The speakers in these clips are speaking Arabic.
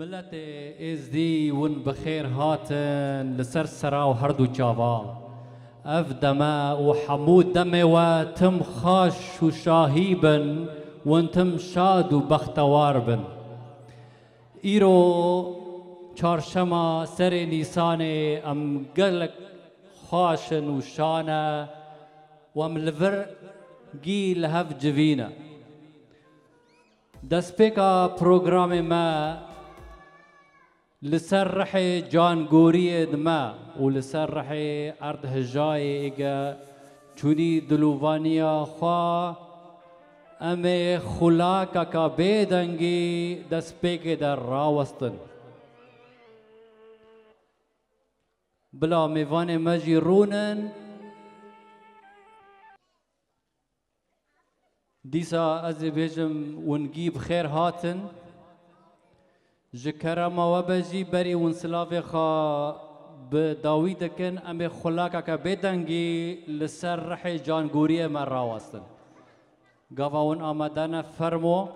ملت از دی ون بخیر هاتن لسر سرا و هر دو چاوا اف دما و حمود دم و تم خاش و شاهی بن و تم شاد و بختوار بن ایرو چارشما سر نیسان ام گلک خاشن و شانه و ام لور گیل هف جوینه دست پیکا پروگرام ما لسرح جان گوری دما و لسرحي ارد هجای اگا چونی دلووانیا خوا ام خلاکا کا بیدنگی دست پیک در راوستن بلا میوان مجی رونن دیسا از بیجم ونجيب خير هاتن جکرما و بزی بری اون سلاف خا به داوی دکن ام خلاکا که بدنگی لسر رح جانگوری من راوستن گفا آمدن فرمو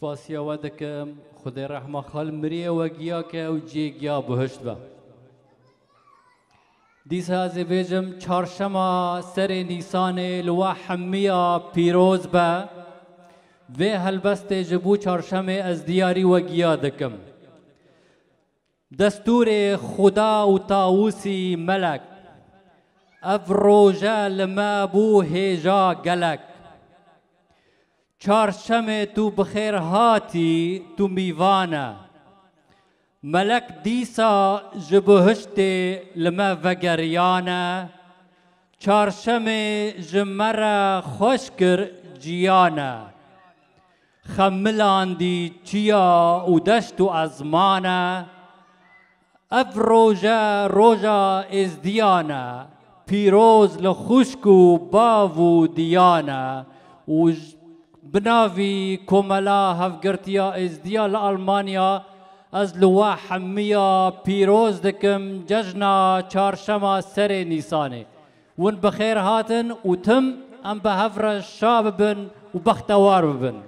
سپاسیا و دکم خدای رحمه خال مریه و گیا که او جی گیا بهشت و دیس از بیجم چارشما سر نیسان لوا حمیا پیروز به و هلبست جبو چارشم از دیاری و گیا دکم دستور خدا و طاووسی ملک اف روژه لما بو هیجا گلک چارشم تو بخیر هاتی تو میوانه ملک دیسا جبهشت لما وگریانه چارشم جمره خوش کر جیانه خملاندی چیا او دشت و ازمانه اف روژه از دیانه، پیروز لخوشک و باو دیانه و بنافي كوملا هفجرتيا از ديا لألمانيا از لوا حمية بيروز دكم ججنا چارشما سري نيساني ون بخير هاتن وتم ام بهفر الشاب بن وبختوار بن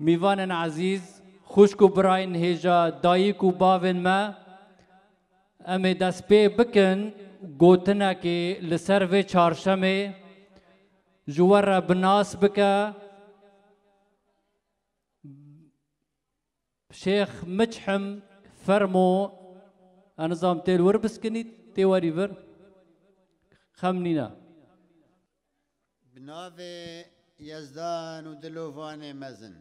ميفان عزيز خوشكو براين هيجا دايكو بافن ما امي دسبي بكن گوتنا که لسر و چارشمه جوار را بناس بکه شيخ مجحم فرمو نظام تيل ور بسكني تيواري ور خمنينا بناو يزدان ودلوفان مزن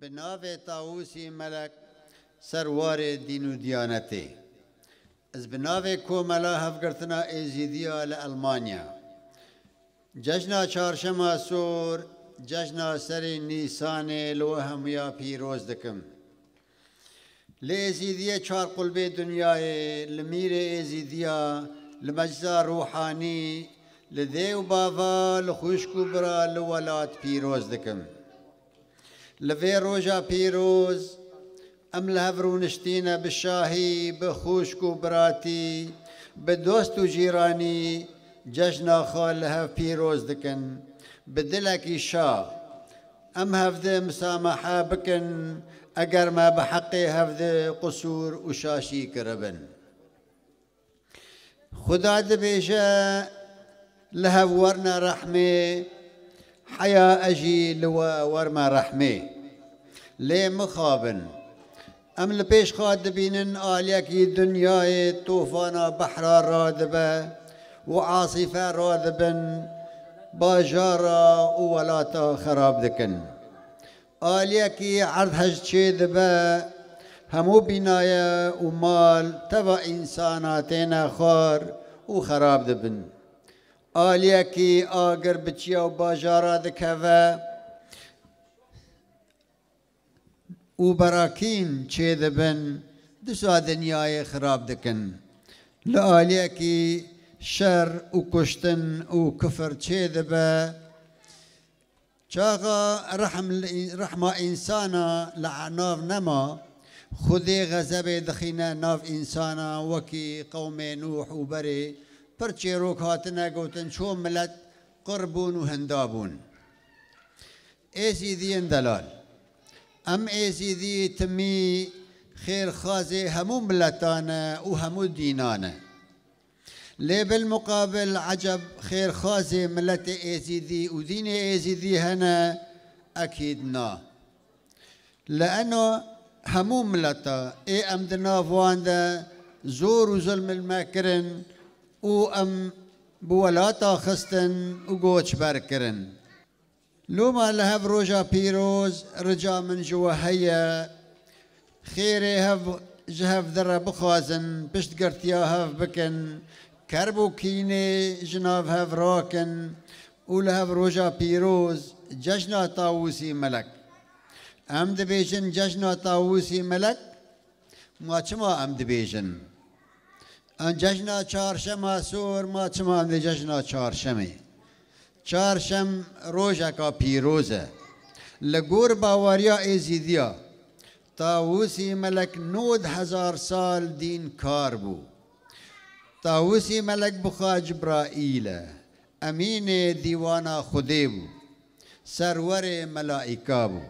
بناو طاووسي ملك سروار دين وديانته از بناوی کوملا هفگرتنا ایزیدیا لألمانیا جشن چارشما سور جشن سری نیسان لوهم یا پیروز دکم لإيزيدية چار قلب دنیا لمير إيزيدية لمجزا روحاني لديو بابا لخوش كبرى لولات بيروز دكم لفي روجا پیروز ام لاڤڕوونشتینە بشاهی بخوشكو براتي بدوستو جيراني جشنا خالها في روزدكن جەژناخۆ شا ام هەفتە مسامەحا بكن اگر ما بحقي حەقی قصور وشاشي كربن خدا دبيجا لها ورنا رحمي حيا اجي لوا ورما رحمي لێ مخابن. ام لپیش خواد بینن آلیا کی دنیای طوفانا بحرا رادبه و عاصفه رادبن باجارا ولاتا خراب دکن آلیا کی عرض هج با همو بینای و مال تبا انساناتینا خار و خراب دبن آلیا کی آگر بچیا و باجارا دکه و و براکین چه دبن دسا دنیای خراب دکن لآلیا کی شر و کشتن و کفر چه دبه چاغا رحم رحمة إنسانا لعناف نما خذي غزب دخينا ناف إنسانا وكي قوم نوح وبري برشي روك هاتنا قوتن شو ملت قربون وهندابون ايسي ذي دلال ام ایزی دی تمی خیر خازی همو ملتانه و همو دینانه لی بالمقابل عجب خیر خازی ملت ایزیدی و دین ایزیدی هنا اكيد نا لانو همو ملتا اي ام دنافوان دا زور ظلم الماكرن و ام بولاتا خستن و قوش باركرن ما لهف روجا بيروز رجا من جوا هيا خيري هف جهف ذرة بخوازن بشت قرتيا هف بكن كربو كيني جناف هف راكن ولهف روجا بيروز جشنا طاووسي ملك ام دبيجن جشنا طاووسي ملك ما چما ام دبيجن ان جشنا چارشما سور ما چما ام دي جشنا چارشمي چارشم روژا کا پیروزه لگور باوریا ایزیدیا تاوسی ملک نود هزار سال دین کار بو تاوسی ملک بخوا جبرائیل امین دیوانا خودی بو سرور ملائکه بو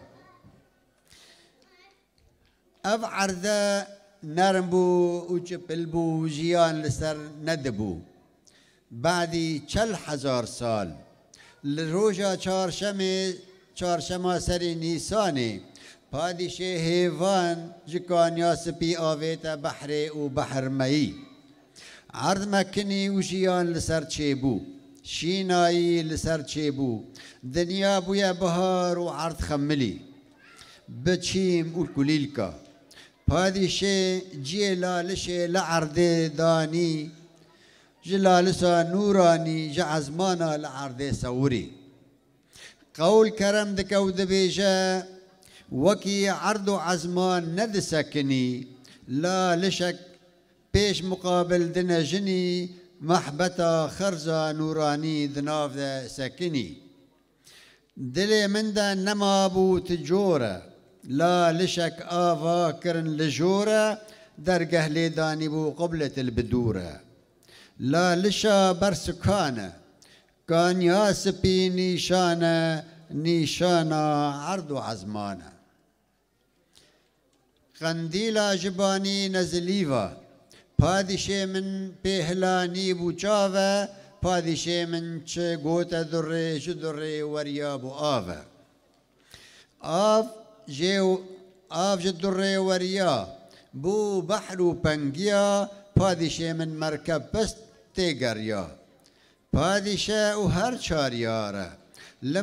اف عرضه نرم بو و چپل بو جیان لسر ندبو بعدی چل هزار سال لروجا چارشم چارشما سر نیسانی پادشه هیوان جکانیا سپی آویتا بحر او مئی عرض مکنی و جیان لسر چه بو شینایی لسر چه بو دنیا بویا بهار و عرض خملی بچیم و که پادشه جیلالش لعرد دانی جلالسا نوراني جعزمانا العرض سوري قول كرم دكو دبيجا وكي عرض عزمان ند سكني لا لشك بيش مقابل دنا جني محبتا خرزا نوراني دناف دا سكني دلي من دا نما بو تجورا لا لشك آفا كرن در درقه ليداني بو قبلة البدورة لا لشا برسكانة كان ياسبي نيشانا نيشانا عرض عزمانا قنديلا جباني نزليفا پادشي من بهلا نيبو جافا پادشي من چه گوتا دري جدري وريابو آفا آف جيو آف جدري وريا بو بحرو و پنگيا پادی شه من مرکب بس تیگر یا بست تێگەڕیا پادیشە و هەر چاریارە لە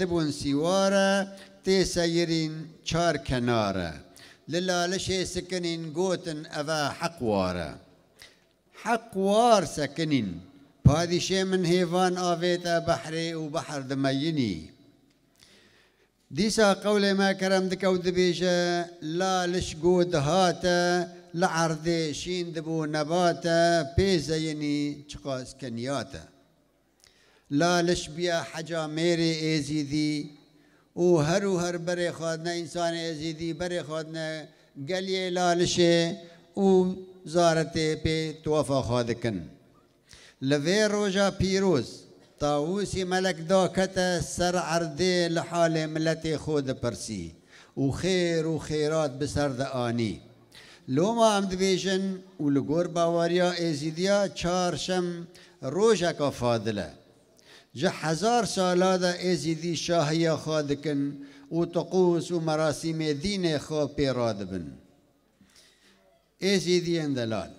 دبون سیواره تی سیرین چار کناره لە لالەشێ سکنین گوتن اوا حق واره حق وار سکنین پادی شه من هیوان ئاوێتە بحری و بحر دمینی دیسا قول ما کرم دکەوت دبێژە لالش گود هاته لعرض شين دبو نباتا بيزيني چقاس كنياتا لا لشبيا حجا ميري ايزي دي و هرو هر بري خادنا انسان ايزي دي بري خادنا قليه لشي و زارته بي توفا خادكن لوي روجا پيروز تاووسي ملك دا كتا سر عرضي لحال ملتي خود برسي وخير وخيرات بسر آنيك لوما ام دبیجن و لگور باوریا ایزیدیا چارشم روژکا فادله جه هزار سالا دا ایزیدی شاهیا خادکن و طقوس و مراسم دین خو پیراد بن ایزیدی اندلال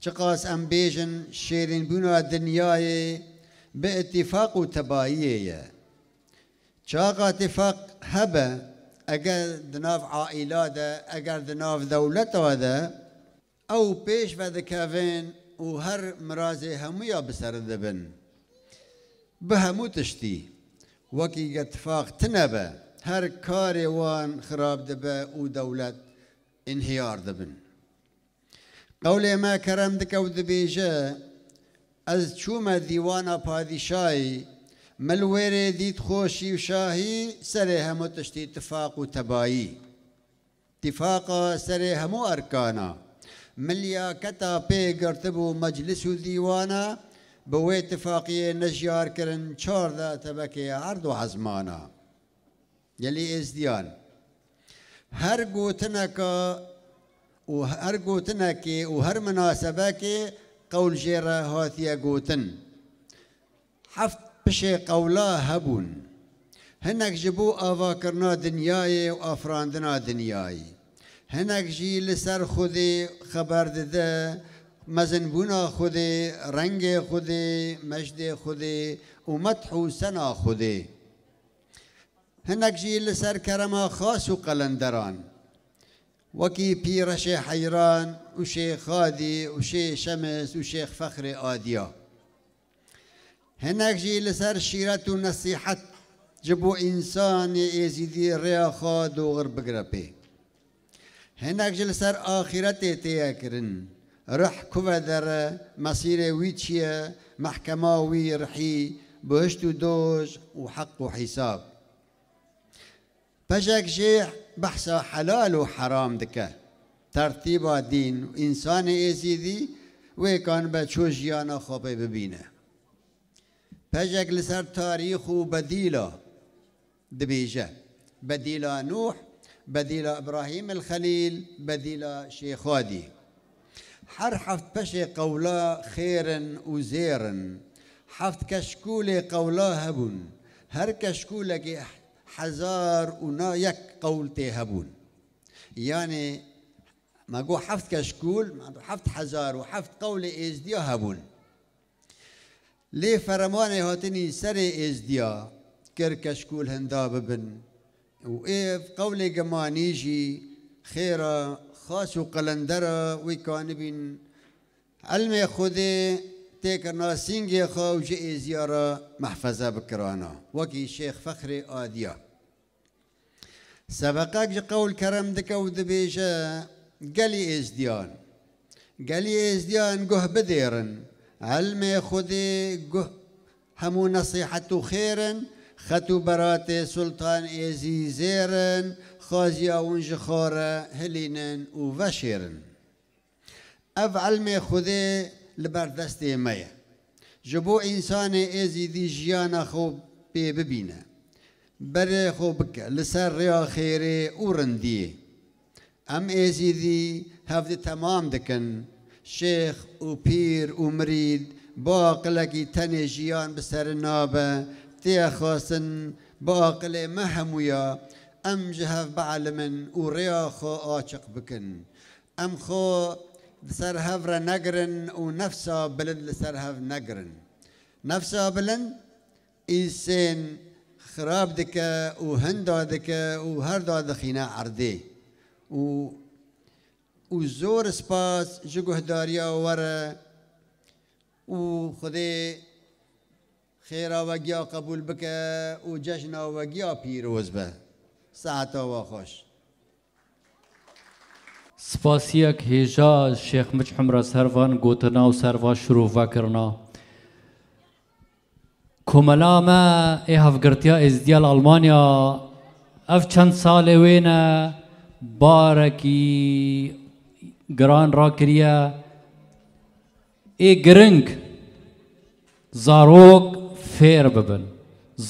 چقاس ام بیجن شیرین بونا دنیای به اتفاق و تباییه چاقا اتفاق هبه اگر د ناف عائله ده اگر د ناف دولت و ده او پیش و دکوین و هر مراز همویا بسر دبن به همو تشتی وکی اتفاق تنبه هر کار وان خراب دبه و دولت انهیار دبن قول ما کرم دکو دبیجه از چوم دیوان پادشاهی ملوري ديت خوشي وشاهي سريها متشتي اتفاق وتبايي اتفاق سريها مو أركانا مليا كتا بي قرتبو مجلس ديوانا بو اتفاقية نجيار كرن چار ذا تبكي عرض وعزمانا يلي ازديان هر قوتنك و هر قوتنك و هر مناسبك قول جيرا هاتيا قوتن حفت پشه قولا هبون هنک جبو آوا کرنا دنیای و آفراندنا دنیایی هنک جی لسر خود خبر دده مزنبونا بونا خودی رنگ خود، مجد خود، و متحو سنا خود هنک جی لسر کرما خاص و قلندران وکی حیران، و حیران خادی، و وشی شمس وشیخ فخر آدیا، هناك جي لسار الشيرات والنصيحة جبو إنسان يا سيدي ريا خاد وغرب قربي هناك جي لسار آخرتي تياكرن رح كوفدر مصيري ويتشيا محكمة ويرحي بهشت دوج وحق وحساب بجاك جي بحثة حلال وحرام دكا ترتيب دين إنسان يزيدي وكان بتشوجيانا خوبي ببينه پجک لسر تاریخ و بدیلا دبیجه بدیلا نوح بديله إبراهيم الخليل بديله شيخادي حر حفت بشي قولا خيرا وزيرا حفت كشكولة قولا هبون هر كشكولة حزار ونا يك قولتي هبون يعني ما جو حفت كشكول حفت حزار وحفت قولة إزديا هبون لي فرماني هاتني سري ازديا كر كشكول و ببن وإيف قولي جمانيجي خيرا خاص وقلندرا وكان بين علم خذي تيك ناسينجي خاو جئي زيارة محفظة بكرانا وكي شيخ فخري آديا سبقك قول كرم دكا از قالي ازديان قالي دیان گه بدیرن علم خذي جه همو نصيحة خير ختو برات سلطان ازي زيرن خازي اونج خورا هلينن وفشيرن اف علم خذي لبردستي ميا جبو انسان ازي دي جيانا خوب بي ببينا بري خوبك لسر ريا خيري ورندي ام ازي دي هفدي تمام دكن شيخ و پیر و مرید باقلەکی تەنێ ژیان بەسەر نابە تێخواستن باقلێ مە هەمویە ئەم جهەف بەعلمن و خو ئاچق بکن ئەم خۆ لەسەر هەڤرە نەگرن و نفسا بلند لەسەر هەڤ نەگرن نەفسا بلند ئیسێن خراب دکە و هەندا دکە و هەردا دەخینە عردێ و و زور سپاس جگه داریا وره و خدا خیر و گیا قبول بکه و جشن و گیا پیروز به ساعت و خوش سپاسیەک هێژا شیخ مچ را سەرڤان گوتنا و و شروع سەرڤ شروعڤکردنا. کۆمەلا me ê از دیال المانیا اف چند سال wêne بارکی گران ڕاکریە ئێ گرنگ زارۆک فێر ببن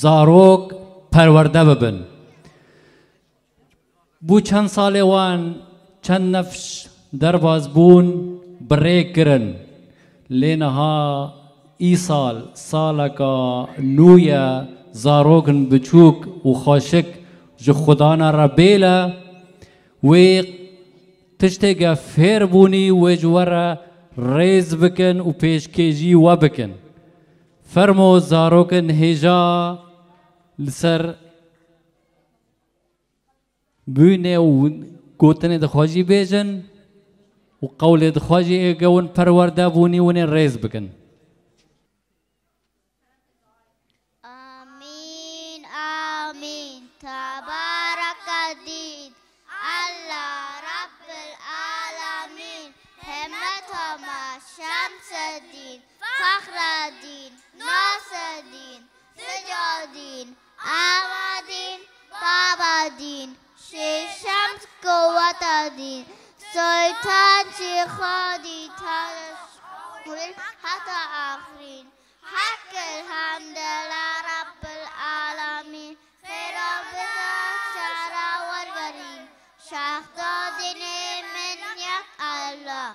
زارۆک پەروەەردە ببن بوو چەند ساڵێوان چەند نەفش دەرباز بوون بڕێکرن لێنەها ئیساڵ ساڵەکە نویە زارۆکن بچووک و خۆشک ji خوددانە ڕەبێلە وێ تشتێکە فێربوونی وێژوەرە ڕێز بکەن و پێشکێژی وە بکەن. فەرمۆ زارۆکن هێژا لەسەر بوینێ و گوتنێ دەخواژی بێژن و قەولێ دخواژی ئێگەون پەروەەردابوونی ونێ ڕێز بکەن. الدین ناصر الدین سجادین آمادین بابادین شیر شمس قوت الدین سلطان شیخ تارس قول حتی آخرین حق الحمد رب العالمین خیر بزا شارا ورگرین شخص دادین من یک الله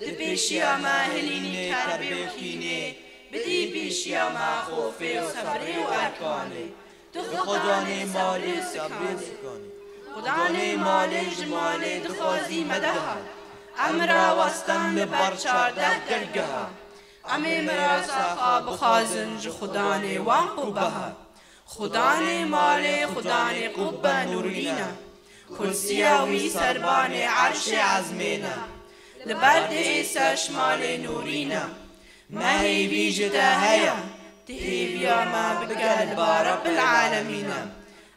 د پیشی ما هلینی کربه و بدی پیشی آما خوفه و صبره و ارکانه تو خدا مالی صبر کنی خدا نیمالی جمالی دخوازی مدها امرا وستن لبر درگه ها امه مرا ساخا بخازن جو خدا وان قبها خدا نیمالی خدا قب نورینا کرسی وی سربان عرش عزمینه لبر دهستش مال نورینا مهی بیجه ده هیم تهی بیا ما بگل بارا بالعالمینا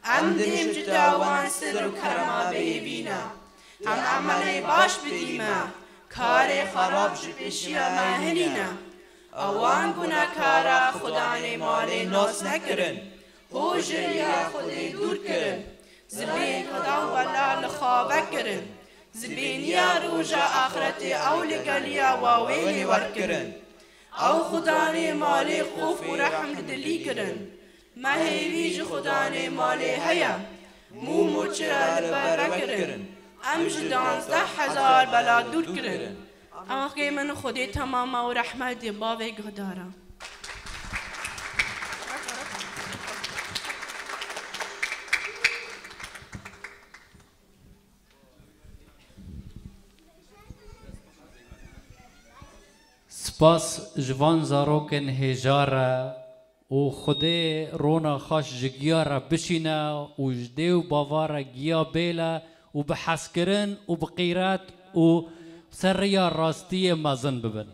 ام دیم جدا وان صدر و کرما بیبینم هم عمل باش بدیم کار خراب جبشی مهلینم اوان گناه کارا خدا مال ناس نکرن هو جریا خود دور کرن زبین خدا والا لخوابه کرن زبینیا روژا آخرەتی ئەو لەگەلیا واوێنی وەرگرن ئەو خوددانێ ماڵێ خۆف و رەحم دلی گرن مەهێوی ji خوددانێ ماڵێ هەیە موم و چرەگرن ئەم ji دانزدە هزار بەلا دوور گرن ئەوەخێ من خودێ تەماما و رەحمەدی باوێ گدارە سپاس جوان زاروکن هجاره او خود رونا خاش جگیارا بشینه و جده و باواره گیا بیلا و به حس و به قیرات و سریا راستی مزن ببن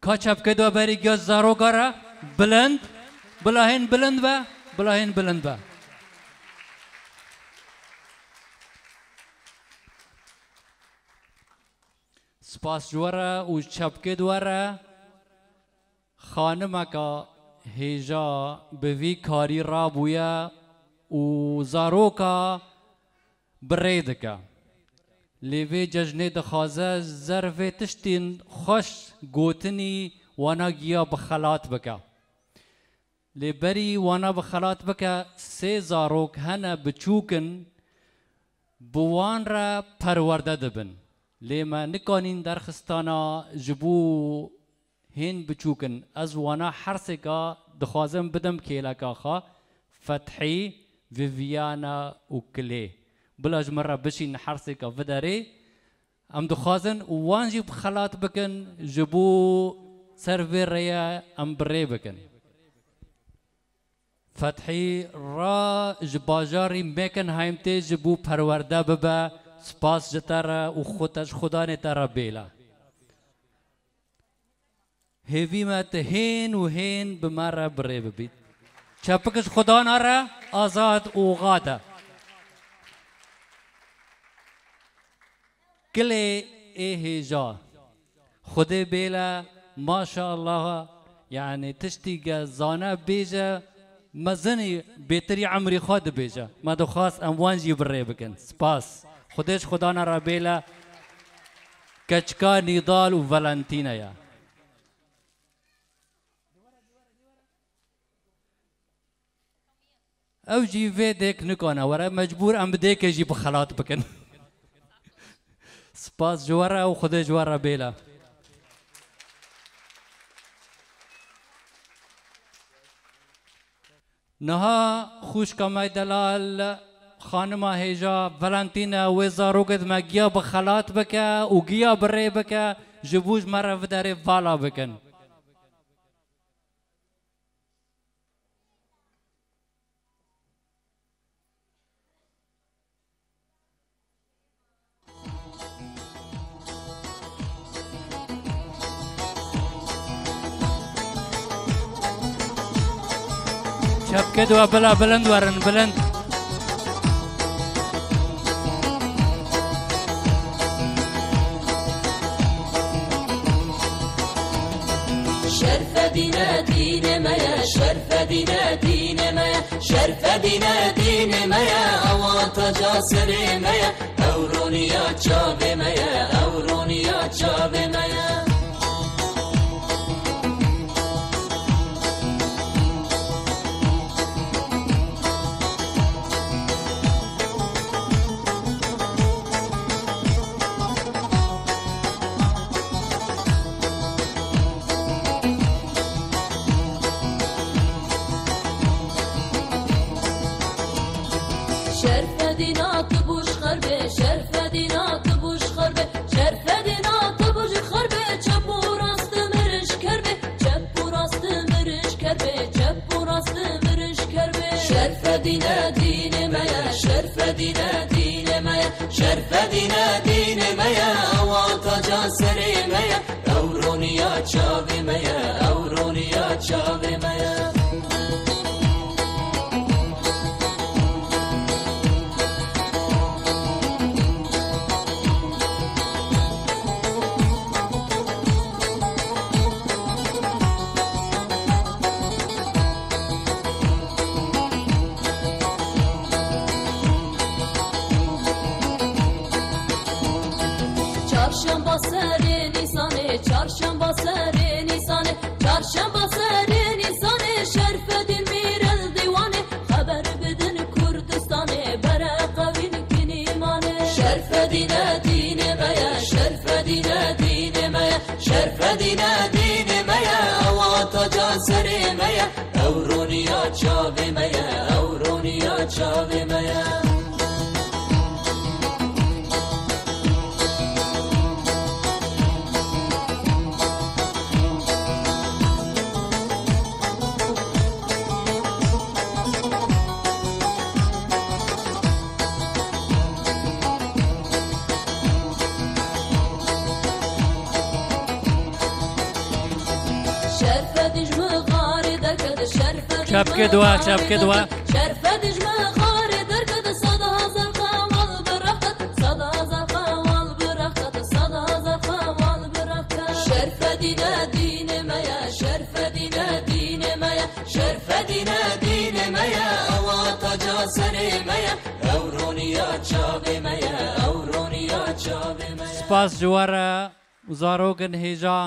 کاچب که دو بری گیا زاروکارا بلند بلاهین بلند و بلاهین بلند و Spasjwara û çapkêdwara xanemeka hêja bi vî karî rabûye û zaroka birê dike. Lê vê cejnê dixwaze zervê tiştên xweş gotinî wana giya bi xelat bike. Lê berî wana bi xelat bike sê zarok hene biçûkin bi wan re perwerde dibin. لێ مە نکانین دەرخستانە ji بۆ هێن بچووکن ئەز وانا هەرسێکا دخوازم بدەم کێلەکەخە فەتحی ڤڤیانە و کلێ بلاژ مرە بشین هەرسێکە بدەرێ ئەم دخوازن وانجی بخەلات بکەن ji بۆ سەرێ ڕێە ئەم بڕێ بکەن. فتحی ڕ ji باژاری مێکن هایم تێ ji بۆ پەروەەردە ببە، سپاس جتا را او خودش خدا نے بیلا هیوی مت هین و هین بمارا بره ببید چپکش خدا نارا آزاد او کلی ای هیجا خود بیلا ما شاء الله یعنی تشتی زانه بیجه مزنی بیتری عمری خود بیجه ما دو خواست اموان بره بکن سپاس خودش خدا را بیله کچکا نیدال و ولنتینه یا او جی وی دیک نکنه وره مجبور ام بده که جی بخلات بکن سپاس جواره او خود جواره بیله نها خوش کمای دلال خانما هیجا فلانتینا ویزا روگت ما گیا بخلات بکا و گیا بره بکا جبوج مرة في داري فالا بكن شبكة بلا بلند ورن بلند شرفدنا دينما يا شرفدنا دينما يا شرفدنا دينما يا أواطجا سريما يا أورونيا جابما يا أورونيا جابما دینا دینا مایا شرف دینا دینا جان ക്ഷോഭിമയാ شاب كدوة شاب كدوة سپاس جوارە زارۆگن هێژا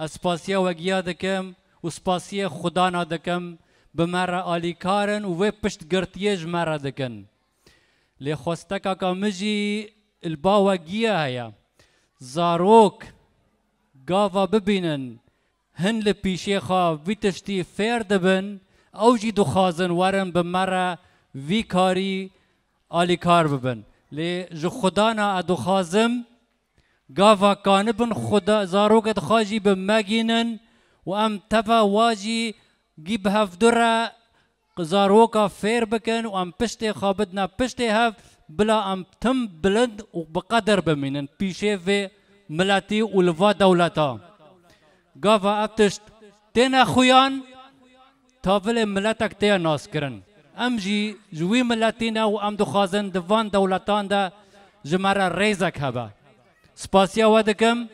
ئەسپاسیە وەگیا دەکەم و سپاسیە خوددانا دەکەم بمەرە ئالیکارن و وێ پشت گرتیێژ مەرە دەکەن لێ خۆستەکەکە مژی باوەگیە هەیە زارۆک گاوا ببینن هەند لە پیشێخوا وی تشتی فێر دەبن او جی دخوازن ورن به مره وی کاری آلی کار ببن لی جو خدا نا دخوازم گاوا کانه بن خدا زاروگت خواجی به مگینن و ام تفا واجی گیب هفدره زاروکا فیر بکن و ام پشت خوابدنا پشت هفت بلا ام تم بلند و بقدر بمینن پیشه و ملتی و لوا دولتا گاوا ابتشت تینا خویان تا ولی ملتک ته ناس کرن ام جی جوی ملتینا و ام دخوازن دوان دولتان دا جمره ریزک هبه سپاسیا و دکم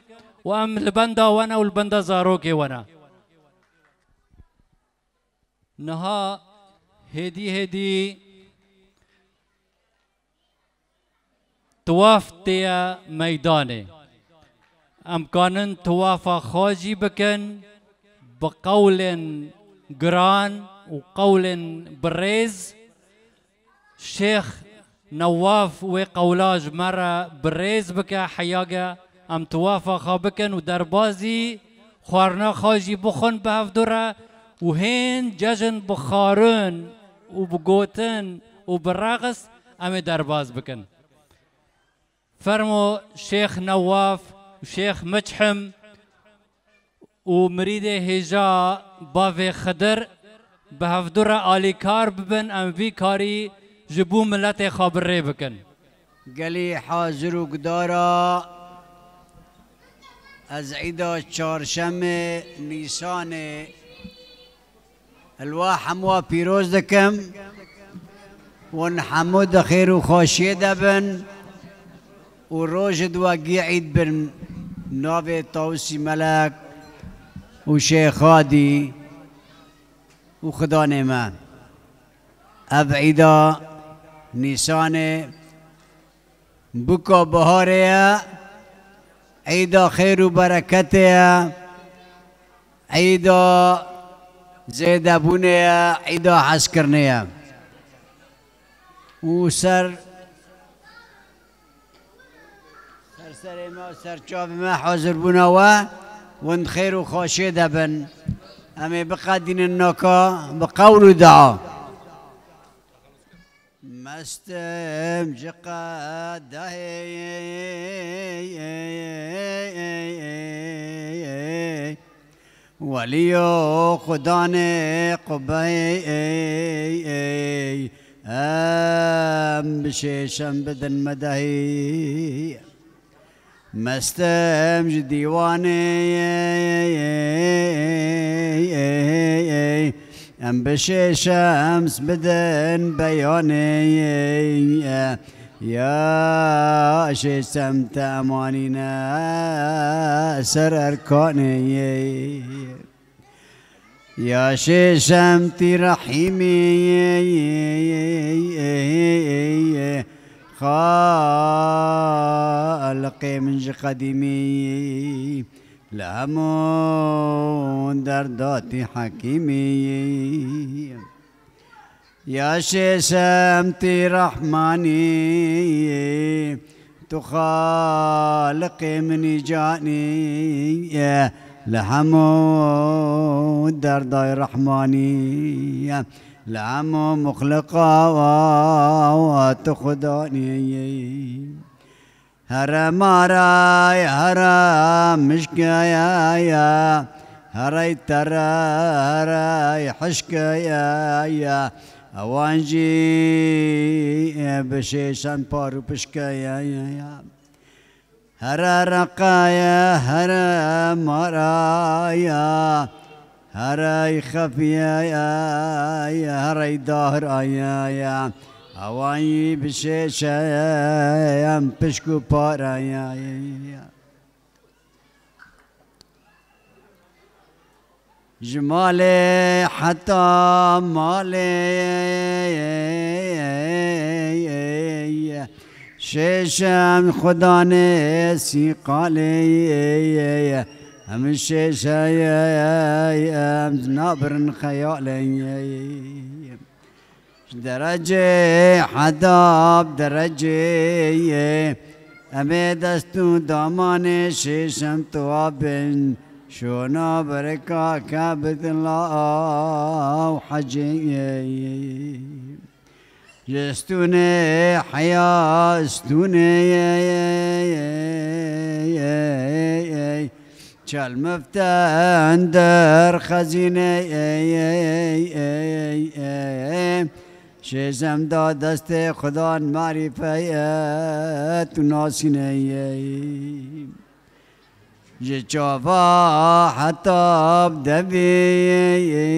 و ام لبندا وانا و لبندا زاروکی وانا نها هدی هدی طواف تیا میدانه امکانن طواف خاجی بکن بقول جران وقول بريز شيخ نواف وقولاج مرة بريز بك حياقة أم توافق خابكن ودربازي خارنا خاجي بخن بهفدرة وهين ججن بخارون وبقوتن وبالرقص أم درباز بكن فرمو شيخ نواف وشيخ مجحم او مريدي هجا بافي خدر بهفدور آلی کار ببن ام وی کاری جبو ملت ری بکن قالي حاضر گدارا از عیدا چارشم نیسان الواح دکم و دكم ونحمد خير وخوشيه دبن وروج دواقي عید بن نوبي طوسي ملک وشيخ هادي وخدان امام ابعدا نيسان بكا بهاريا عيدا خير وبركتيا عيدا زيد بونيا عيدا عسكرنيا وسر سر سر ما سر ما حاضر بنوا وند خير وخوشي دبن امي بقى دين النوكا بقول دعاء مستم جقا وليو خداني قبي ام بشيشم بدن مدهي مستمج ديواني ام بشي شمس بدن بيوني يا شي سمت امانينا سرر كوني يا شي شمتي رحيمي خالق من قديمي لامون دردات حكيمي يا شمتي رحماني تخالق من جاني لحمود درداي رحماني لعم مخلقة وتخدوني هرم راي هرم مشكايا يا هراي ترى هراي حشكايا يا اوانجي بشيشان بارو بشكايا يا هرا رقايا هرا مارايا هراي خفيا يا يا هراي ظاهر يا يا هواي بشيشة يا يا بشكو بارا يا يا جمالي حتى مالي شيشة خداني سيقالي همشي شاي نابر خيالي درجة حداب درجة أمي دستو دامان شيشم توابن شونا بركا كابت الله حجي جستوني حيا استوني شال مفتان در خزینه ای ای ای ای شیزم دا دست خدا معرفت ناسینه ای جه چاوا حتاب دبی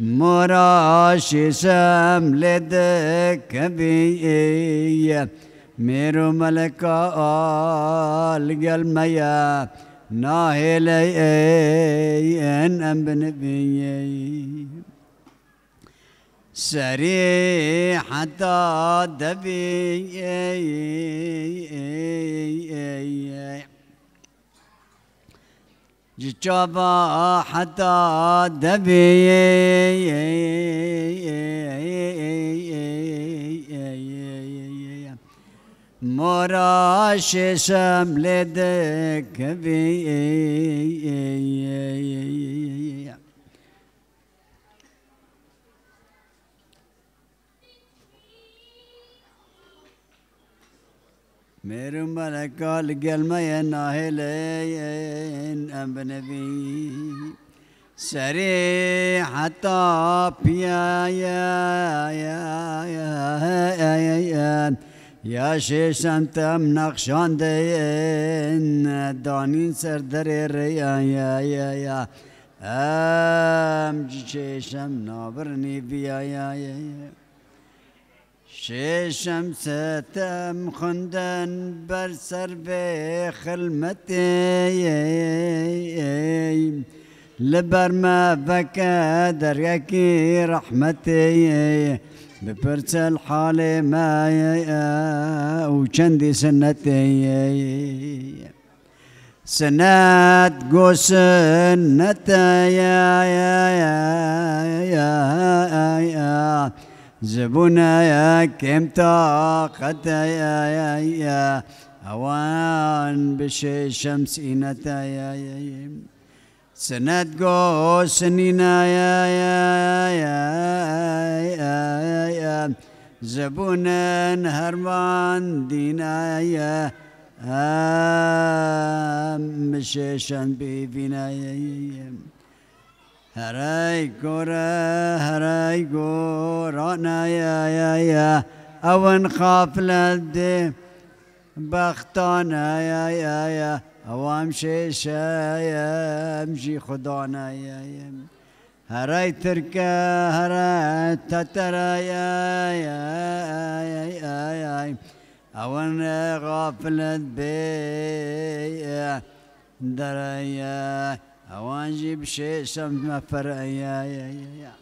مرا شیزم لدک بی ميرو ملكا آل ناهل اي اي ان ام بنبي سري حتى دبي جتشابا حتى دبي مراشي شملدك بي میرے ملکال ناهلين ام امبنبی سري حتى يا يا يا يا يا, يا, يا, يا يا شيش انتم نقشان دين دانين سر دري ريا يا يا يا ام شيشم نابرني بيا يا يا يا شيشم ستم خندن بر سر بخلمتي لبر ما بكى دريكي رحمتي ببرت الحالي ما وشندي سنتي سنات قسنتا يا يا يا يا يا زبونا يا كم طاقتا يا يا يا أوان بشي شمس إنتا يا يا يا سند جو سنينا يا يا يا يا يا زبون هرمان دينا يا مشيشان بيبنا يا هراي قورا هراي كورانا يا يا يا أون خافلة بختانا يا يا يا وامشي شايمشي خدونا يم هراي تركا هراي تترا يا يا يا يا يا أون غافلت بي درايا أوان جيب شيء سمت مفرقيا يا يا يا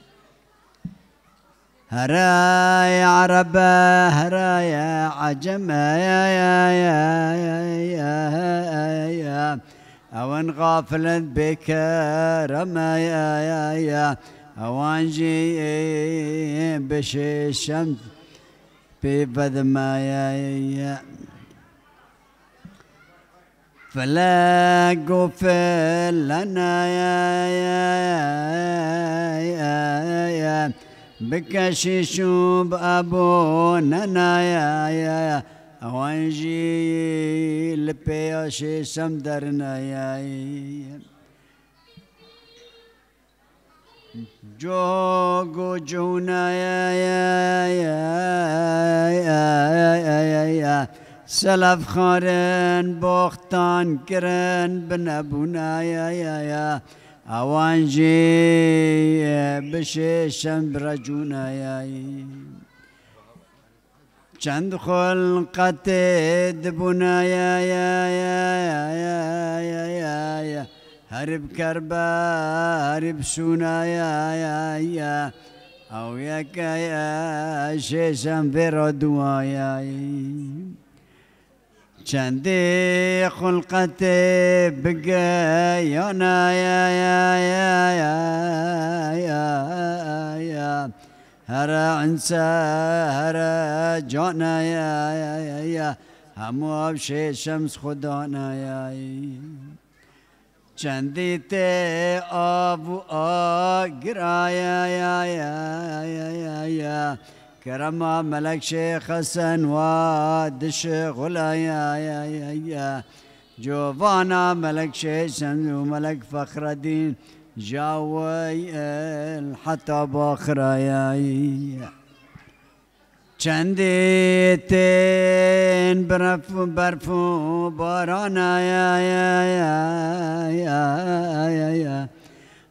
هرايا عربة هرايا عجمة يا يا يا يا يا يا أوان غافلا بك رما يا يا يا أوان جيب الشمس في بفذمة يا يا فلا قفل لنا يا يا يا يا, يا, يا بك شوب أبو نانايا يا وانجي لبيا سمدرنا يا جوجو جونا يا يا يا يا يا يا يا سلف خارن بوختان كرن بنابونا يا يا يا اوانجی بشه برجونا يا چند خلقت يا هرب كربا هرب يا او یکای ششم يا چندی خلقت بگه یا يا یا یا یا یا یا یا هر انسا هرا جانا یا یا یا یا همو ابشه شمس خدا نه یا چندی ته آب و آگرایا یا یا یا یا یا كرما ملك شيخ سنواد الشغلة يا يا يا يا جوفانا ملك شيخ حسن وملك فخر الدين جاوي حتى باخر يا يا چندیتین برف برف يا يا يا يا آیا آیا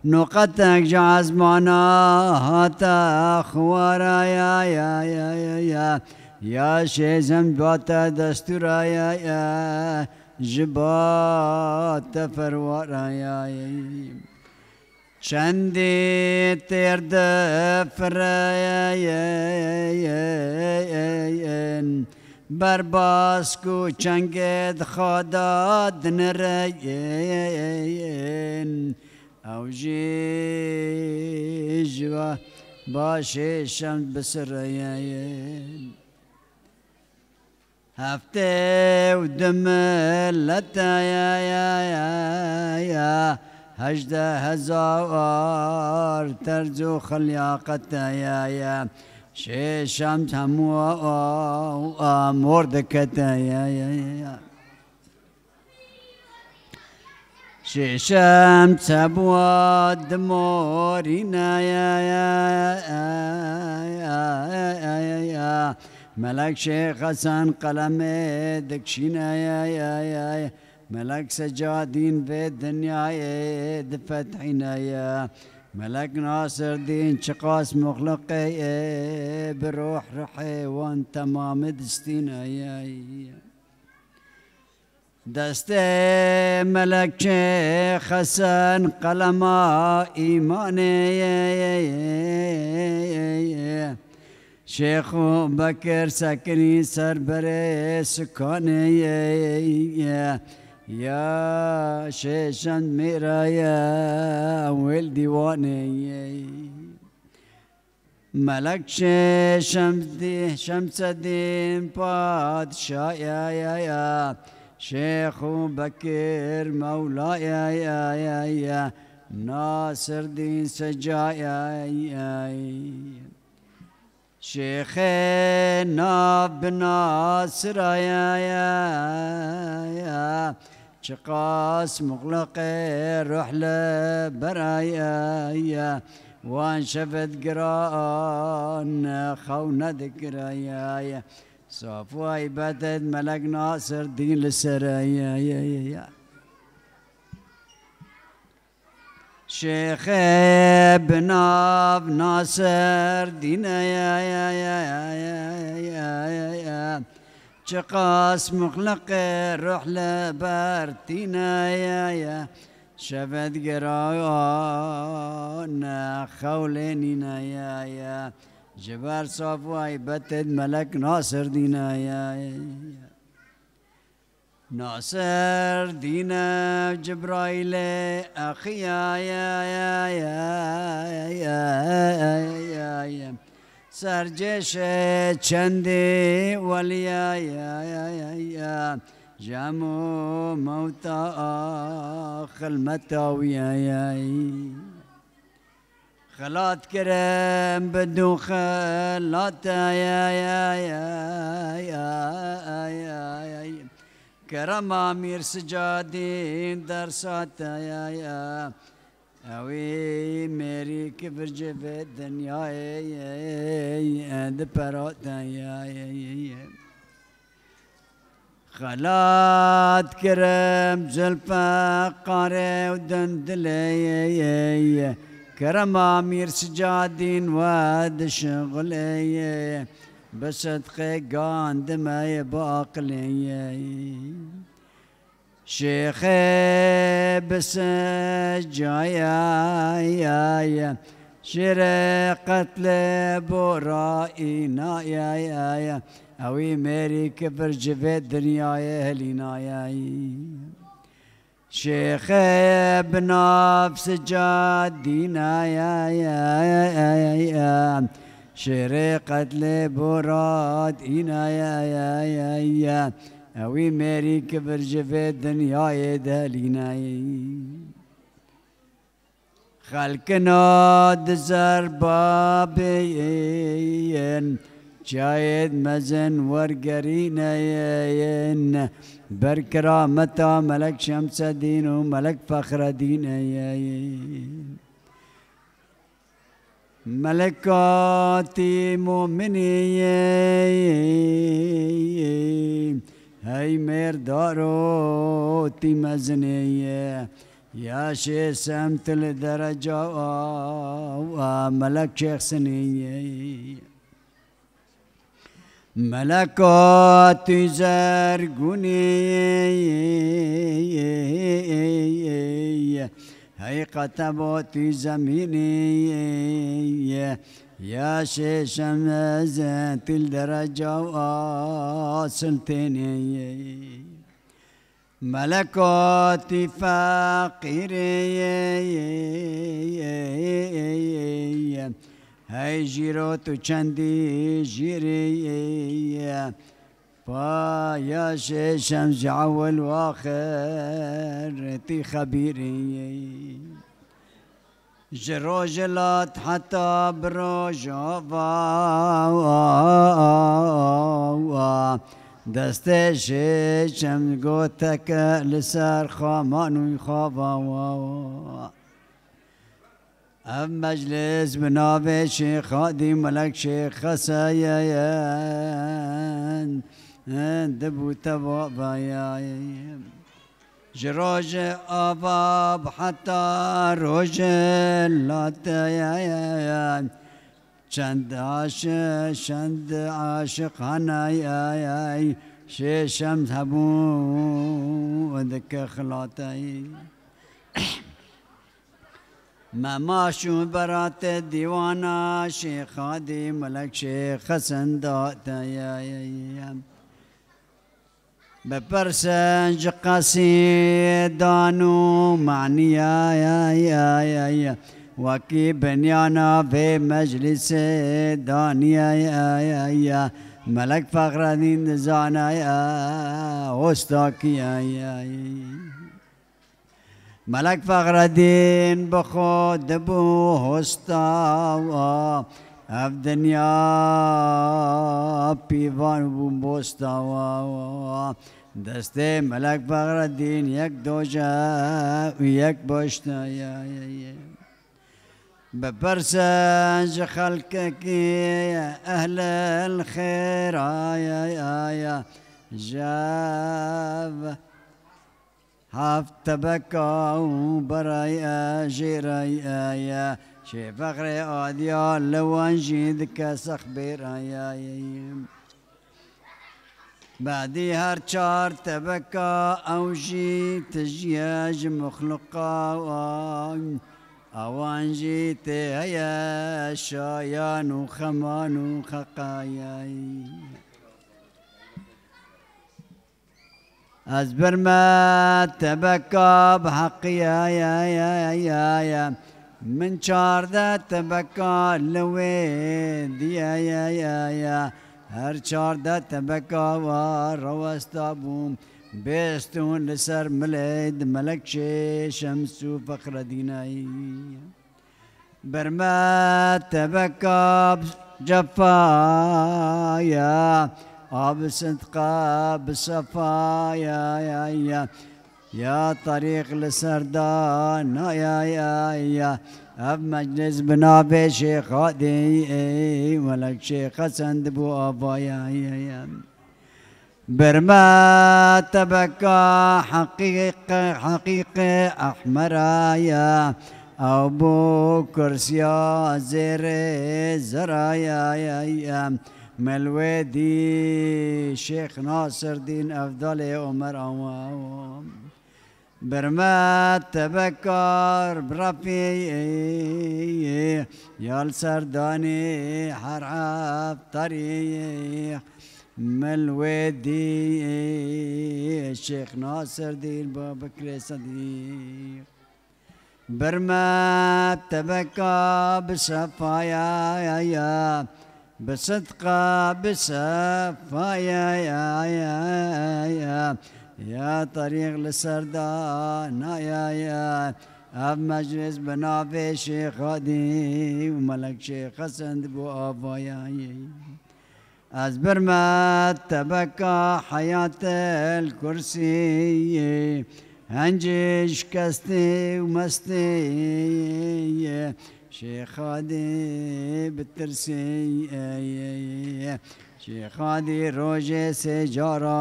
نقطك جعز معنا هاتا خوارا يا يا يا يا يا يا شيزم باتا دستورا يا يا جبات فروارا يا يا چندی ترد يا برباس کو چنگید خدا دن رایین جيجوا باشي شمت بسريين هفته ودم لتا يا يا يا يا هجده هزار ترجو خلياقتا يا يا شي شمت همو امور دكتا يا يا يا, يا شعشام تبوا دمورنا يا يا يا يا يا يا ملك شيخ حسن قلم دكشينا يا يا يا, يا ملك سجادين في الدنيا يد فتحنا يا ملك ناصر دين شقاس مخلق بروح روحي وانت ما مدستينا يا, يا دست ملک خسن قلم ایمان شیخ و بکر سکنی سر بر سکان یا ششند میرا یا ویل دیوانه ملک شمس دین پادشاه یا یا شيخ بكر مولاي يا يا يا ناصر دين سجاي شيخنا ناصر يا يا يا شقاس مغلق رحلة برايا يا وان شفت قران خونا ذكريايا صافوا بدد ملك ناصر دين للسرايا يا يا يا شيخ ابن ناصر دين يا يا يا يا يا يا يا شقاس مخلق روح لبارتنا يا يا يا, يا, يا, يا يا جبار صاف واي بتد ملك ناصر دينا يا ناصر دينا جبرائيل أخيا يا يا يا يا يا يا سرجش چندي وليا يا يا يا يا جامو موتا خلمتا ويا يا, يا خلات كرم بدو خلات يا يا يا يا يا يا كرم امير سجادي درسات يا يا اوي ميري كبر جب الدنيا اند برات يا يا يا خلات كرم زلفة قاري ودندلي كرم امير سجادين واد شغلي بصدقي قاند ما باقلي شيخي بس جايا يا يا يا يا اوي ميري كبر جبت دنياي اهلنا يا, يا شيخي بنفس جدينا يا يا يا يا يا شرقت لبراد إنا يا يا يا يا أوي ميري كبر جفي الدنيا يدالينا خلقنا دزر بابين جايد مزن بركرا بركرامتا ملك شمس الدين وملك فخر دين ملكاتي مؤمني هاي مير داروتي مزنية يا شيخ سمت لدرجة آه، آه، ملك شيخ سنية ملكات زرقني هي باتی زميني يا شيشم زيت الدرجة واصلتني ملكات فقيري هاي جيرو تو چندي جيري يا شمس جعول واخر تي خبيري جروجلات حتى جوفا دستش شمس جوتك لسر خامان ويخابا أم مجلس بنوبة شيخ خادي ملك شيخ خسايان دبو تبو بایایم جروج آباب حتى روج لاتیان شند عاشق چند عاشق هنایای شي شمس هبو ودك خلاتای مماشو برات دیوانا شیخ خادی ملک شیخ حسن یا بپرسنج قصی دانو معنی یا وکی بنیانا به مجلس دانی یا ملک دین زانا آیا یا یا ملك فخر الدين بخود دبو هستاوا اف دنیا پیوان بوستاوا دستي ملك فخر الدين يك دوجا يا يا يا ببرسنج خلقك يا أهل الخير يا يا يا جاب هفته بکاو برای آجیرای آیا شی فقر آدیا لوان جید کس اخبیر آیایم بعدی هر چار تبکا او جي تجياج مخلقا و اوان جی تهیا شایان و خمانو و أزبر ما تبكى بحقي يا يا يا يا يا من شاردة تبكى لويد يا يا يا يا هر شار و تبكى وروستابوم بيستون لسر ملد ملك شي شمس فخر ديناي برما تبكى جفايا وبصدق بصفايا يا يا يا طريق لسردان يا يا يا اب مجلس بنابي شيخ هادي ولك شيخ حسن بو ابا يا يا يا برما تبكى حقيقة حقيقة أحمرايا أبو كرسيا زر زرايا يا يا ملوادي شيخ ناصر دين أفضل عمر أوام برما تبكر برفي يا السرداني حرعب طريق ملوادي الشيخ ناصر دين بابكر صديق برمات تبكى بصفايا بصدقة بسفايا يا يا يا يا طريق لسردانا يا يا أب مجلس بنافي شيخ هادي وملك شيخ حسن بو يا از برمت تبكى حياة الكرسي هنجي شكستي ومستي شيخ خادي بترسي شيخ لحال روجي سجارة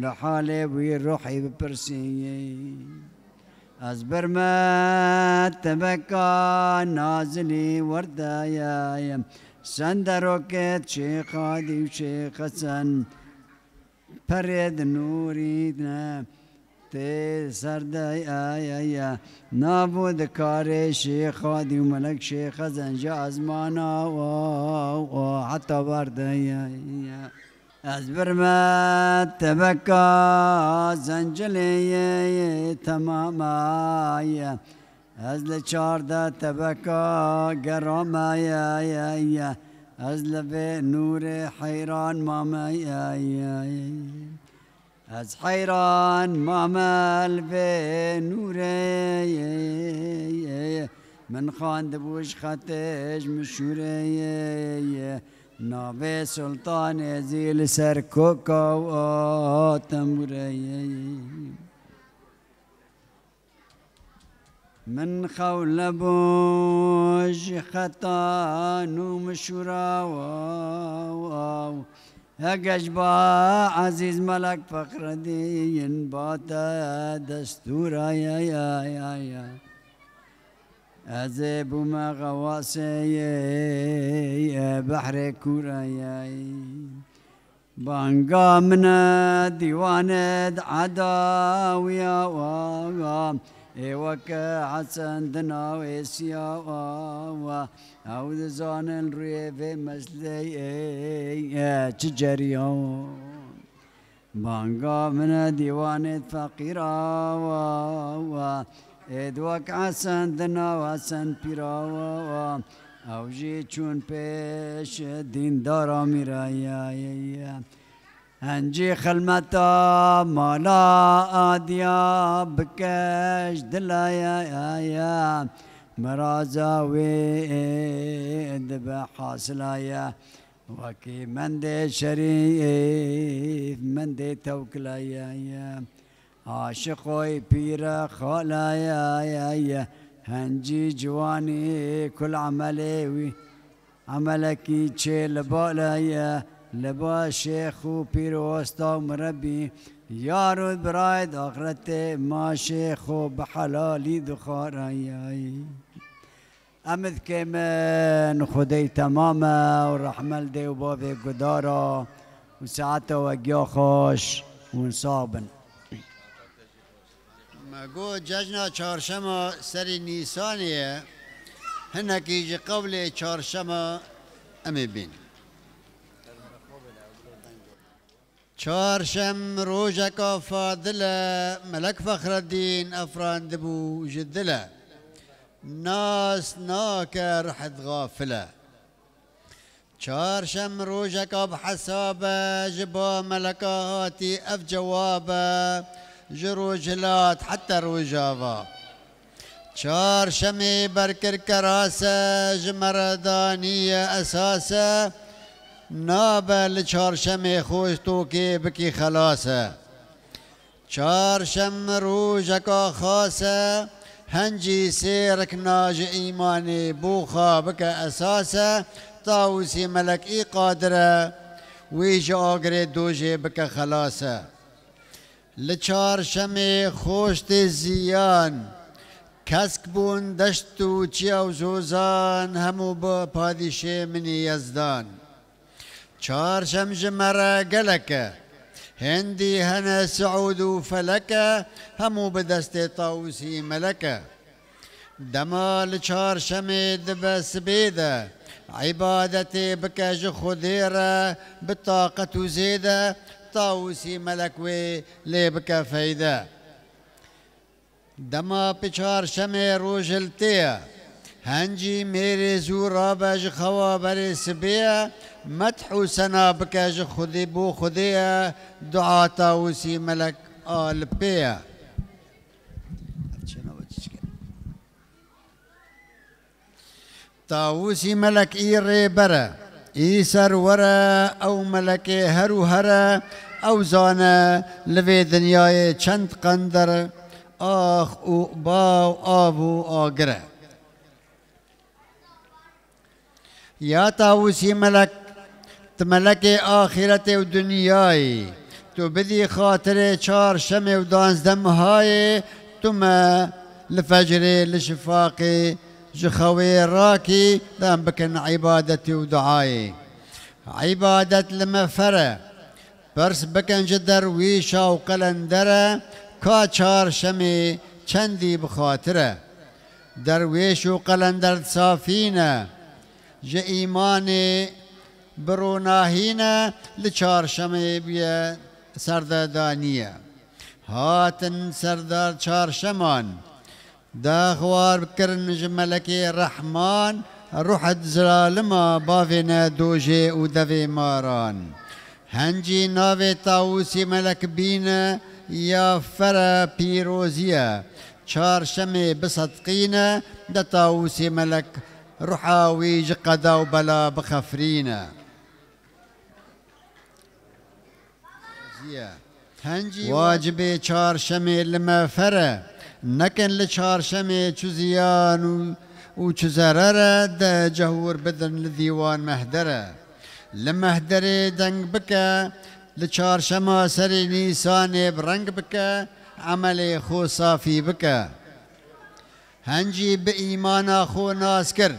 لحالي وروحي ببرسي أزبر نازلی تبكى نازلي وردايا سندروكت شيخ هادي وشيخ حسن برد نورينا ته سردای آیا یا نابود کار شیخ خادی ملک شیخ زنجا از مانا و حتی برده یا از برمت تبکا زنجلی تماما ای از لچارده تبکا گرام ای یا از لبه نور حیران ماما ای از حیران مامل به نوره من خواند بوش خطش مشوره نابه سلطان زیل سر کوکا و آتموره من خول بوش خطان و مشوره گشبا عزیز ملک فقر دین باتا دستور يا يا یا یا از بوما غواسه بحر کورای بانگا من دیوانه عداویا واغا وكا عسان دنا ويسيا وا او ذان الريف مسلي تجريون بانغا من ديوان فقيرا وا ادوك عسان دنا وعسان بيرا وا او جي چون پیش دین دارا میرایا هنجی خلمتا مالا آدیا بکش دلایا مرازا وی دب حاصلایا وکی من دی شریف من دی توکلایا عاشقوی پیر خالایا هنجی جوانی کل عملی وی عملکی چه لبالایا لبا شيخ و پیر و استا و مربی یار و براید آخرت ما شيخ و بحلالی دخارایی امد که من تماما و رحمل دی و باب گدارا و ساعت و اگیا خوش و انصابن مگو ججنا چارشما سر نیسانیه هنکی جی قبل چارشما امی بین چارشم روژک فاضله ملک فخر الدین افراند بو جدلا ناس ناکه رحت غافله چهارشم روژک بحسابه جبا ملکه هاتی اف جواب جروجلات حتى روجافا چهارشم برکر کراسه جمردانیه اساسه نابه لچارشم خوش تو که بکی خلاصه چارشم روژکا خاصه هنجی سیرک ناج ایمانی بو خوابک اساسه طاوسی ملک ای قادره ویج آگر دوجه بک خلاصه لچارشم خوشت زیان کسک بون دشت و چی او زوزان همو با پادیشه منی یزدان چار شمج مرا گلکه هندی هنا سعود و فلکه همو بدست طاوسي طاوسی ملکه دمال چار شمه دبه سبیده عبادتي بكاج خديرة بالطاقة زيدة طاوسي ملك لي بكا فايدة دما بشار شمي روجلتيه هنجي ميري زورا باج خوا بري سبيا مدح وسنا بكاج خذي بو خذيا دعاء تاوسي ملك آل بيا تاوسي ملك إيري برا إيسر ورا أو ملك هرو هرا أو زانا لفي دنياي چند قندر آخ او باو آبو آگره يا طاووسی ملك تملك آخرت و تبدي تو بدی خاطر چار شم و دانزدم های تم لفجر لشفاق جخوي راكي دام بكن عبادتي ودعاي عبادة المفرة برس بكن جدر ويشا كا كاتشار شمي چندي بخاطره درويش وقلندر صافينه جا ایمانی بروناهینا لچارشمه بیا سردادانیه هاتن سردار چارشمان دا خوار بکرن جملك الرحمن روح زرالما بافنا دوجي ودفي ماران هنجي نافي طاوسي ملك بينا يا فرا بيروزيا شار شمي بصدقينا دا طاوسي ملك رحاوي جقدا وبلا بخفرينا واجبي چار شمي لما فرا نكن لچار شمي چزيان وچزرر دا جهور بدن لديوان مهدرة لما هدري دنگ بكا لچار شما سري نيسان برنگ بكا عملي خو صافي بكا هنجی به ایمان خو ناز کرد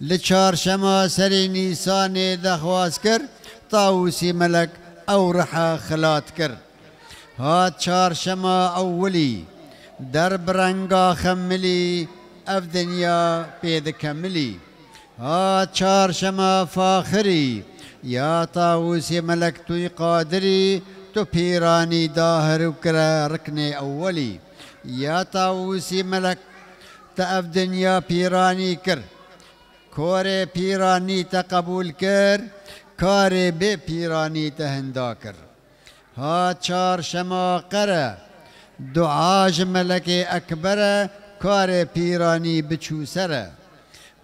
لچار شما سری نیسان دخواز کرد طاوسی ملک او رحا خلات کرد هات چار شما اولی در برنگا خملی اف دنیا پید کملی هات چار شما فاخری یا طاوسی ملک توی قادری تو پیرانی داهر و رکن اولی یا طاوسی ملک تا ئەف دنیا پیرانی کرد کۆرێ پیرانی تە قبول کرد کارێ بێ پیرانی ها چار شما قەرە دعاج ملك أكبر كاري بيراني بچوسر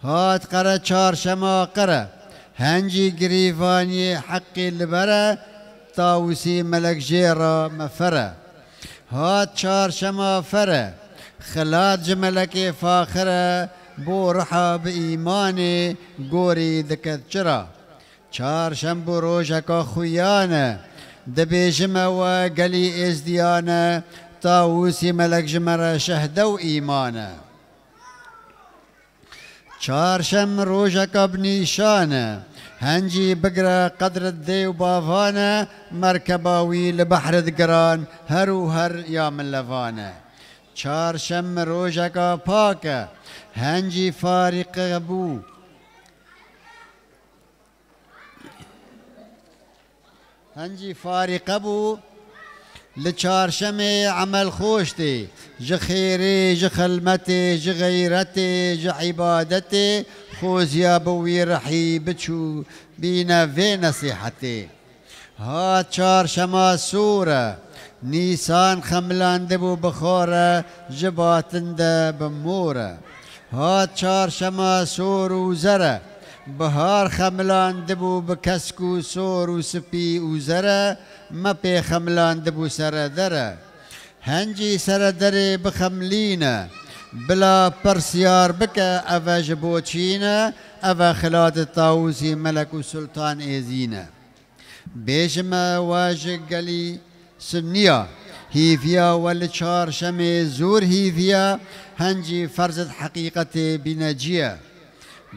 هات قەرە چار شما قەرە هنجي گریڤانی حق لبەرە تاوسي ملك جيرا مەفەرە هات چار شما فره خلات جملك فاخرة بو رحا بإيماني قوري ذكت جرا چار شنبو روشك خيانة دبي جموا قلي ازديانة طاووسي ملك جمرة شهدو إيمانة چار شم روشك بنيشانة هنجي بقرة قدر الدي وبافانا مركباوي لبحر ذقران هرو هر يا ملفانة چارشم روژکا پاکه هنجی فارق بو هنجی فارق بو لچارشم عمل خوشتی جخیری جخلمتی جغیرتی جعبادتی خوزیا بوی رحی بچو بینا وی نصیحتی ها چارشما سوره نیسان خملانده بو بخوره جباتنده بموره هات چارشما سور و زره بهار خملانده بو بکسک و سور و سپی و زره مپی خملانده بو سره دره هنجی سره دره بخملینه بلا پرسیار بکه اوه جبوچینه اوه خلاد طاووسی ملک و سلطان ایزینه بیشمه واجه گلی سنیا هیفیا ول چار شم زور هیفیا هنجي فرزة حقیقت بینجیا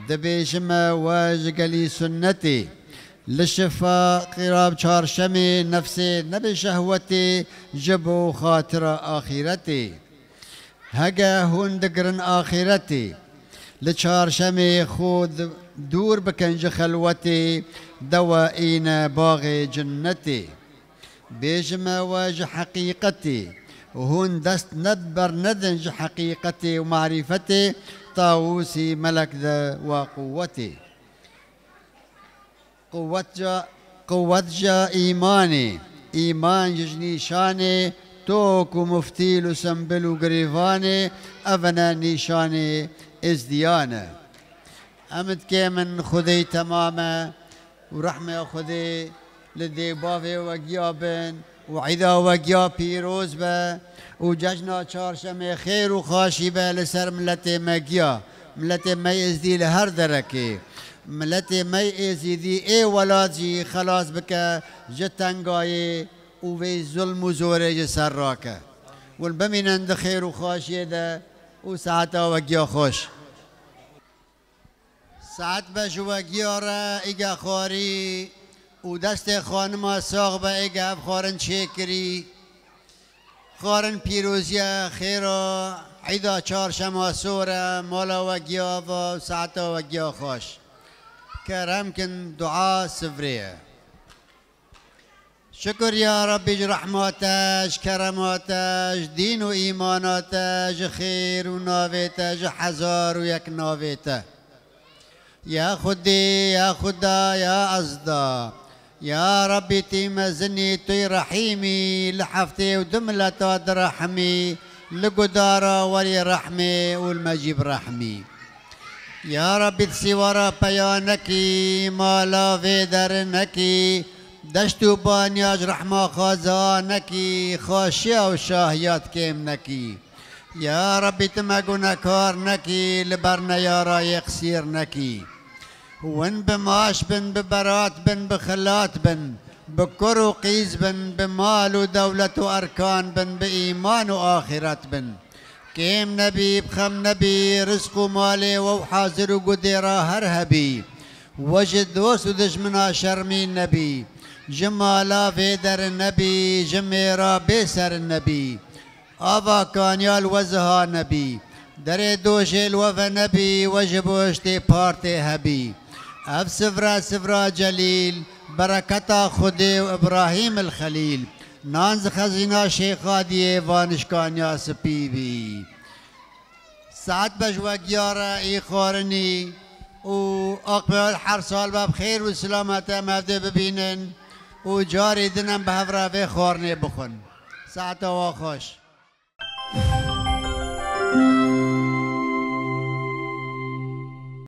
دبیشم واج واجقلي سنتی لشفا قراب چار شم نفس نبي شهوتي جبو خاطر آخرتي هجا هندقرن آخرتی لچار شم خود دور بکنج خلوتی دوائین باغ جنتی بيجما واج حقيقتي وهون دست ندبر ندنج حقيقتي ومعرفتي طاووسي ملك ذا وقوتي قوتجا قوتجا إيماني إيمان يجني شاني توك ومفتيل وسنبل وقريفاني أفنى نيشاني إزديانة أمد كامن خذي تماما ورحمة خذي لذي بافي گیا بن و عیدا و گیا پیروز به و جشن چهارشنبه لسر ملت مگیا ملت ما يزدي لهر دركي ملت ما ازدی اي ولادي خلاص بك جتنغاي و ظلم وزوري جسر راكا و عند خير وخاشي دا ده و خوش ساعت بجوا گیاره ایگا خوری و دست خانما ساق به اگب خارن چه کری خارن پیروزی خیرا عیدا چار شما سورا مالا و گیا و ساعتا و گیا خوش کرم کن دعاء سفرية شكر يا ربی رحماتش کرماتش دین و ایماناتش خیر و ناويتش حزار و یک ناويته يا خودی يا خدا يا أزدا يا ربي تيمزني توي رحيمي لحفتي ودملة تود رحمي لقدارة ولي رحمي والمجيب رحمي يا ربي تسيورا بيانكي ما لا في درنكي دشتو بانياج رحمة خزانكي خاشية وشاهيات كيمنكي يا ربي تمقونا كارنكي لبرنا يا رايق سيرنكي ون بماش بن ببرات بن بخلات بن بكر وقيز بن بمال ودولة وأركان بن بإيمان وآخرات بن كيم نبي بخم نبي رزق مالي وحاضر وقديرة هرهبي وجد دوس ودش منا شرمي النبي جمالا في در النبي جميرا بيسر النبي آبا كانيا الوزها نبي دري دوشي الوفا نبي وجبوشتي بارتي هبي اف سفرا سفرا جلیل برکت خود ابراهیم الخلیل نانز خزینه شیخ آدیه وانشکانیا بی ساعت بجوه گیاره ای خورنی و اقبال هر سال باب خیر و سلامت مفده ببینن و جاری دنم به به خورنی بخون ساعت و خوش